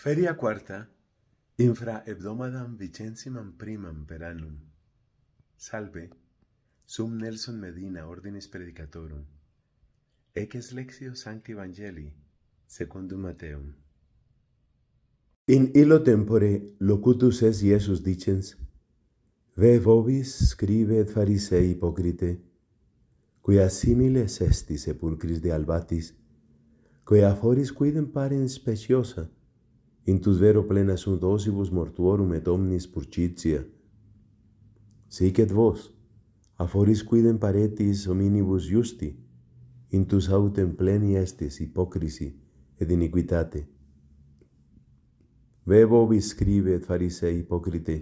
Feria quarta infra hebdomadam vicensimam primam per annum. Salve, sum Nelson Medina ordinis predicatorum. Eces lexio sancti evangelii, secundum Mateum. In illo tempore locutus es Iesus dicens, ve vobis scribe et farisei hipocrite, quia similes estis sepulcris de albatis, quia foris quidem parens speciosa, in tus vero plena sunt osibus mortuorum et omnis purcitia. Sic et vos, aforis quidem paretis hominibus justi, in tus autem pleni estes hipocrisi et iniquitate. Ve vobis scribe et farisei hipocrite,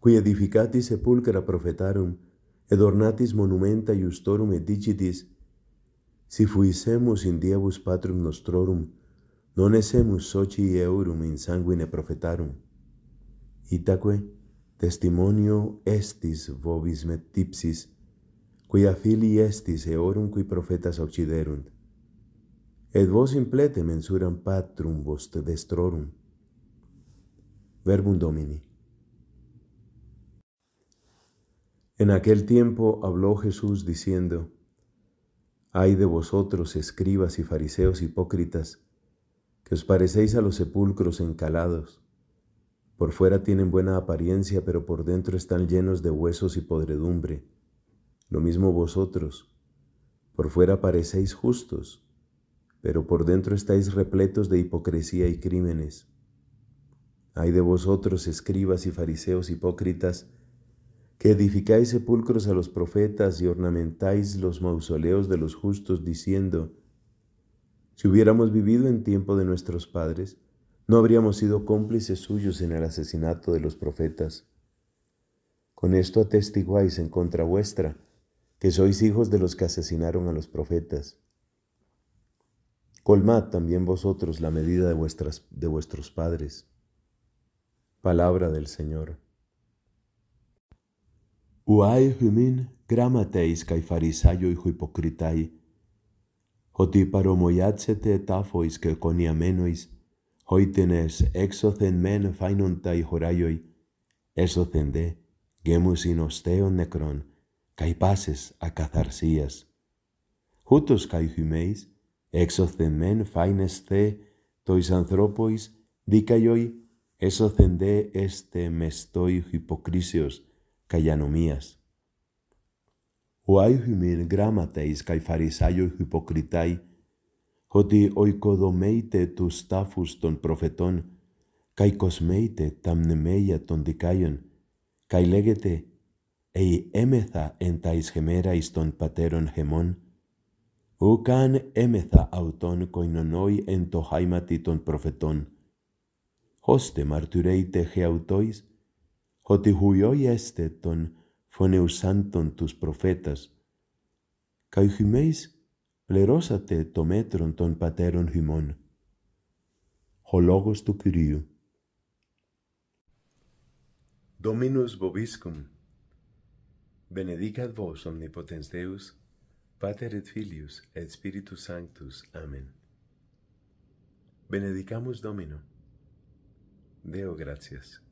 qui edificatis sepulcra profetarum, ed ornatis monumenta justorum et dicitis, si fuisemus in diebus patrum nostrorum, Non essemus eurum in sanguine profetarum. Itaque testimonio estis vobis metipsis, quia fili estis eorum qui profetas occiderunt. Et vos implete mensuram patrum vos destrorum. Verbum Domini. En aquel tiempo habló Jesús diciendo, Ay de vosotros, escribas y fariseos hipócritas, que os parecéis a los sepulcros encalados. Por fuera tienen buena apariencia, pero por dentro están llenos de huesos y podredumbre. Lo mismo vosotros. Por fuera parecéis justos, pero por dentro estáis repletos de hipocresía y crímenes. Ay de vosotros, escribas y fariseos hipócritas, que edificáis sepulcros a los profetas y ornamentáis los mausoleos de los justos, diciendo, si hubiéramos vivido en tiempo de nuestros padres, no habríamos sido cómplices suyos en el asesinato de los profetas. Con esto atestiguáis en contra vuestra que sois hijos de los que asesinaron a los profetas. Colmad también vosotros la medida de, vuestras, de vuestros padres. Palabra del Señor. Uai humin gramateis caifarisayo hijo hipocritai hoti paromoiatsete tafois ke konia menois hoitenes exothen men feinon horaioi esothen de gemus in osteo nekron kai pases a katharsias hutos kai thumeis exothen men feines tois anthropois dikaioi esothen de este mestoi hypokrisios kai anomias ο Άιος γράμματεις γράμματα εις υποκριταί, υποκριτάει, ότι οικοδομέιτε τους τάφους των προφετών, καί κοσμέιτε τα μνημεία των δικάιων, καί λέγεται «Ει έμεθα εν τα ισχεμέρα εις των πατέρων χεμών, ουκάν έμεθα αυτον κοινωνόι εν το χάιματι των προφετών, ώστε μαρτυρέιτε αυτοίς, ότι χουιόι έστε τον con eus tus profetas, cae humeis plerosate to metron ton pateron humon. Hologos tu curiu. Dominus boviscum. Benedicat vos omnipotens Deus, pater et filius et spiritus sanctus. Amen. Benedicamus Domino. Deo gratias.